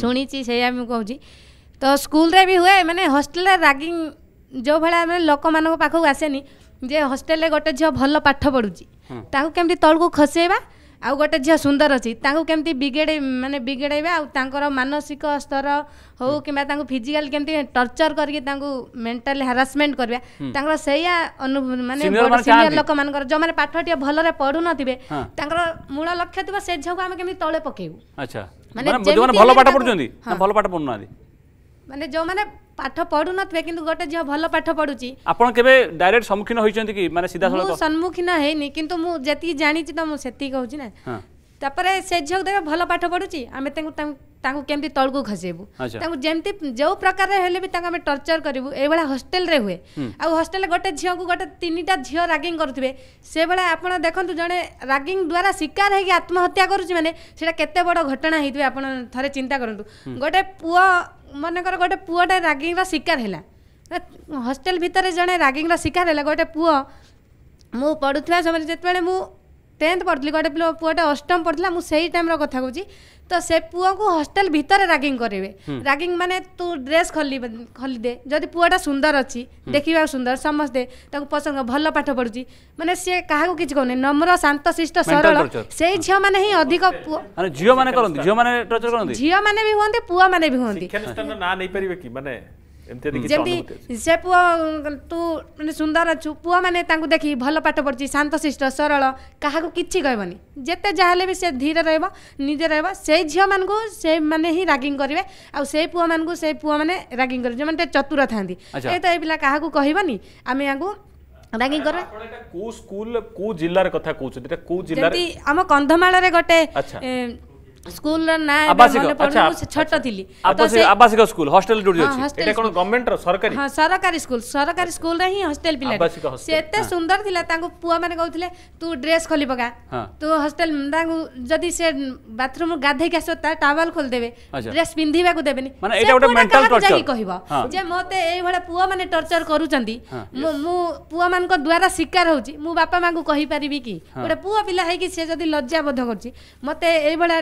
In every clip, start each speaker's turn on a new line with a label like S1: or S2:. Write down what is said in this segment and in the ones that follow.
S1: ଶୁଣିଛି ସେଇଆ ମୁଁ କହୁଛି ତ ସ୍କୁଲରେ ବି ହୁଏ ମାନେ ହଷ୍ଟେଲରେ ରାଗିଂ ଯେଉଁ ଭଳିଆ ମାନେ ଲୋକମାନଙ୍କ ପାଖକୁ ଆସେନି ଯେ ହଷ୍ଟେଲରେ ଗୋଟେ ଝିଅ ଭଲ ପାଠ ପଢ଼ୁଛି ତାକୁ କେମିତି ତଳକୁ ଖସେଇବା ଆଉ ଗୋଟେ ଝିଅ ସୁନ୍ଦର ଅଛି ତାଙ୍କୁ କେମିତି ବିଗେଡ଼େଇ ମାନେ ବିଗେଡ଼େଇବା ଆଉ ତାଙ୍କର ମାନସିକ ସ୍ତର ହଉ କିମ୍ବା ତାଙ୍କୁ ଫିଜିକାଲି କେମିତି ଟର୍ଚର କରିକି ତାଙ୍କୁ ମେଣ୍ଟାଲି ହାରାସମେଣ୍ଟ କରିବା ତାଙ୍କର ସେଇଆ ମାନେ ସିନିୟର ଲୋକମାନଙ୍କର ଯେଉଁମାନେ ପାଠ ଟିକେ ଭଲରେ ପଢ଼ୁନଥିବେ ତାଙ୍କର ମୂଳ ଲକ୍ଷ୍ୟ ଥିବ ସେ ଝିଅକୁ ଆମେ କେମିତି ତଳେ ପକେଇବୁ
S2: ମାନେ ଭଲ ପାଠ ପଢୁଛନ୍ତି ଭଲ ପାଠ ପଢୁନାହାନ୍ତି
S1: ମାନେ ଯେଉଁମାନେ পাঠ পড়ু নথিবে কিন্তু গোটে ঝিও ভাল পাঠ পড়ুছি
S2: আপন কেবে ডাইরেক্ট সম্মুখীন হইছেন কি মানে সিধা সলখ
S1: সম্মুখীন হেইনি কিন্তু মু যেতি জানিছি তো মু সেতি কহুছি না তারপরে সে ঝিও দেবে ভাল পাঠ পড়ুছি আমি তাঙ্কু ତାଙ୍କୁ କେମିତି ତଳକୁ ଖସେଇବୁ ତାଙ୍କୁ ଯେମିତି ଯେଉଁ ପ୍ରକାରରେ ହେଲେ ବି ତାଙ୍କୁ ଆମେ ଟର୍ଚର କରିବୁ ଏଇଭଳିଆ ହଷ୍ଟେଲରେ ହୁଏ ଆଉ ହଷ୍ଟେଲରେ ଗୋଟେ ଝିଅକୁ ଗୋଟେ ତିନିଟା ଝିଅ ରାଗିଂ କରୁଥିବେ ସେଭଳିଆ ଆପଣ ଦେଖନ୍ତୁ ଜଣେ ରାଗିଂ ଦ୍ୱାରା ଶିକାର ହେଇକି ଆତ୍ମହତ୍ୟା କରୁଛି ମାନେ ସେଇଟା କେତେ ବଡ଼ ଘଟଣା ହେଇଥିବେ ଆପଣ ଥରେ ଚିନ୍ତା କରନ୍ତୁ ଗୋଟେ ପୁଅ ମନେକର ଗୋଟେ ପୁଅଟେ ରାଗିଙ୍ଗର ଶିକାର ହେଲା ହଷ୍ଟେଲ ଭିତରେ ଜଣେ ରାଗିଙ୍ଗର ଶିକାର ହେଲା ଗୋଟେ ପୁଅ ମୁଁ ପଢ଼ୁଥିବା ସମୟରେ ଯେତେବେଳେ ମୁଁ टेन्थ पढि गएर पूटा अष्टम पढ्छ टाइम र कथा रागिंग हस्टेल् रागिंग किगिङ मु ड्रेस खोलिदे जुटा सुंदर अस्ति देखेको सुन्दर समस्तै पसंद भन्नु पाठ पढु मि कहाँको कि नम्र शान्त सर झि अधिक
S2: झिउँ झि ଯେମିତି
S1: ସେ ପୁଅ ତୁ ମାନେ ସୁନ୍ଦର ଅଛୁ ପୁଅମାନେ ତାଙ୍କୁ ଦେଖି ଭଲ ପାଠ ପଢ଼ୁଛି ଶାନ୍ତଶିଷ୍ଟ ସରଳ କାହାକୁ କିଛି କହିବନି ଯେତେ ଯାହା ହେଲେ ବି ସେ ଧୀରେ ରହିବ ନିଜେ ରହିବ ସେଇ ଝିଅମାନଙ୍କୁ ସେମାନେ ହିଁ ରାଗିଂ କରିବେ ଆଉ ସେଇ ପୁଅମାନଙ୍କୁ ସେଇ ପୁଅମାନେ ରାଗିଂ କରିବେ ଯେଉଁମାନେ ଟିକେ ଚତୁର ଥାନ୍ତି ଏ ତ ଏ ପିଲା କାହାକୁ କହିବନି ଆମେ ୟାଙ୍କୁ ରାଗିଂ କରେ
S2: କୋଉ ସ୍କୁଲ କୋଉ ଜିଲ୍ଲାର କଥା କହୁଛନ୍ତି
S1: ଆମ କନ୍ଧମାଳରେ ଗୋଟେ ସ୍କୁଲ ର ନାଁ ଛୋଟ ଥିଲି ଆବାସିକ
S2: ସ୍କୁଲ ହଷ୍ଟେଲ ଯୋଉଠି ଅଛି ଏଟା କୋଣ ଗଭର୍ଣ୍ଣମେଣ୍ଟ ର ସରକାରୀ ହଁ
S1: ସରକାରୀ ସ୍କୁଲ ସରକାରୀ ସ୍କୁଲ ରେ ହିଁ ହଷ୍ଟେଲ ପିଲା ସେ ଏତେ ସୁନ୍ଦର ଥିଲା ତାଙ୍କୁ ପୁଅ ମାନେ କହୁଥିଲେ ତୁ ଡ୍ରେସ ଖୋଲି ପକା ତୁ ହଷ୍ଟେଲ ତାଙ୍କୁ ଯଦି ସେ ବାଥରୁମ ଗାଧେଇକି ଆସିବ ତା ଟାୱଲ ଖୋଲିଦେବେ ଡ୍ରେସ ପିନ୍ଧିବାକୁ ଦେବେନି ମାନେ ଏଟା ଗୋଟେ ମେଣ୍ଟାଲ ଟର୍ଚର କହିବ ଯେ ମୋତେ ଏଇଭଳିଆ ପୁଅ ମାନେ ଟର୍ଚର କରୁଛନ୍ତି ମୁଁ ପୁଅ ମାନଙ୍କ ଦ୍ୱାରା ଶିକାର ହଉଛି ମୁଁ ବାପା ମାଙ୍କୁ କହିପାରିବି କି ଗୋଟେ ପୁଅ ପିଲା ହେଇକି ସେ ଯଦି ଲଜ୍ଜାବୋଧ କରୁଛି ମୋତେ ଏଇଭଳିଆ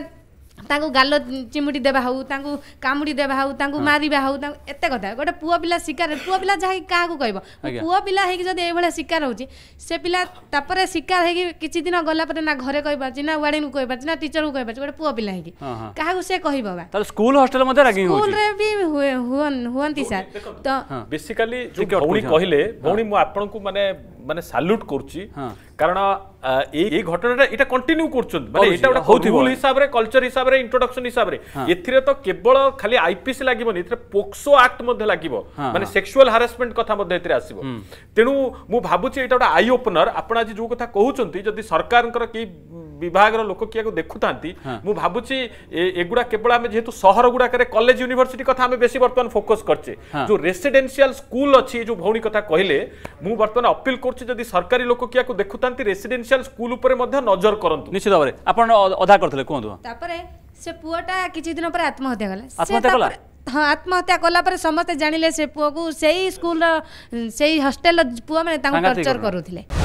S1: ତାଙ୍କୁ ଗାଲ ଚିମୁଟି ଦେବା ହେଉ ତାଙ୍କୁ କାମୁଡ଼ି ଦେବା ହେଉ ତାଙ୍କୁ ମାରିବା ହେଉ ତାଙ୍କୁ ଏତେ କଥା ଗୋଟେ ପୁଅ ପିଲା ଶିକାର ପୁଅ ପିଲା ଯାହାକି କାହାକୁ କହିବ ପୁଅ ପିଲା ହେଇକି ଯଦି ଏଇଭଳିଆ ଶିକାର ହେଉଛି ସେ ପିଲା ତାପରେ ଶିକାର ହେଇକି କିଛି ଦିନ ଗଲା ପରେ ନା ଘରେ କହିପାରୁଛି ନା ୱାର୍ଡେନକୁ କହିପାରୁଛି ନା ଟିଚରକୁ କହିପାରୁଛି ଗୋଟେ ପୁଅ ପିଲା ହେଇକି କାହାକୁ ସେ କହିବ ବା
S2: ସ୍କୁଲ ହଷ୍ଟେଲ ମଧ୍ୟ ରାଗିଂ ସ୍କୁଲରେ
S1: ବି ହୁଅନ୍ତି ସାର୍ ତ
S2: ବେସିକାଲି ଭଉଣୀ କହିଲେ ଭଉଣୀ ମୁଁ ଆପଣଙ୍କୁ ମାନେ মানে ସାଲ୍ୟୁଟ୍ କରୁଛି କାରଣ ଏଇ ଘଟଣାଟା ଏଇଟା କଣ୍ଟିନ୍ୟୁ କରୁଛନ୍ତି ମାନେ ଏଇଟା ଗୋଟେ ହଉଥିବ ହିସାବରେ କଲଚର ହିସାବରେ ଇଣ୍ଟ୍ରୋଡକ୍ସନ ହିସାବରେ ଏଥିରେ ତ କେବଳ ଖାଲି ଆଇପିସି ଲାଗିବନି ଏଥିରେ ପୋକ୍ସୋ ଆକ୍ଟ ମଧ୍ୟ ଲାଗିବ ମାନେ ସେକ୍ସୁଆଲ ହାରାସମେଣ୍ଟ କଥା ମଧ୍ୟ ଏଥିରେ ଆସିବ ତେଣୁ ମୁଁ ଭାବୁଛି ଏଇଟା ଗୋଟେ ଆଇ ଓପନର ଆପଣ ଆଜି ଯୋଉ କଥା କହୁଛନ୍ତି ଯଦି ସରକାରଙ୍କର କେହି ବିଭାଗର ଲୋକ କିଏ ଦେଖୁଥାନ୍ତି ମୁଁ ଭାବୁଛି ଏଗୁଡ଼ା କେବଳ ଆମେ ଯେହେତୁ ସହର ଗୁଡ଼ାକରେ କଲେଜ ୟୁନିଭର୍ସିଟି କଥା ଆମେ ବେଶୀ ବର୍ତ୍ତମାନ ଫୋକସ୍ କରିଛେ ଯେଉଁ ରେସିଡେନ୍ସିଆଲ ସ୍କୁଲ ଅଛି ଯେଉଁ ଭଉଣୀ କଥା କହିଲେ ମୁଁ ବର୍ତ୍ତମାନ ଅପିଲ କରୁଛି ଯଦି ସରକାରୀ ଲୋକ କିଆକୁ ଦେଖୁଥାନ୍ତି ରେସିଡେନ୍ସିଆଲ ସ୍କୁଲ ଉପରେ ମଧ୍ୟ ନଜର କରନ୍ତୁ ନିଶ୍ଚିତ ଭାବରେ ଆପଣ ଅଧା କରିଥିଲେ କୁହନ୍ତୁ
S1: ତାପରେ ସେ ପୁଅଟା କିଛି ଦିନ ପରେ ଆତ୍ମହତ୍ୟା କଲା ଆତ୍ମହତ୍ୟା କଲା ହଁ ଆତ୍ମହତ୍ୟା କଲା ପରେ ସମସ୍ତେ ଜାଣିଲେ ସେ ପୁଅକୁ ସେଇ ସ୍କୁଲର ସେଇ ହଷ୍ଟେଲର ପୁଅମାନେ ତାଙ୍କୁ ଟର୍ଚର କରୁଥିଲେ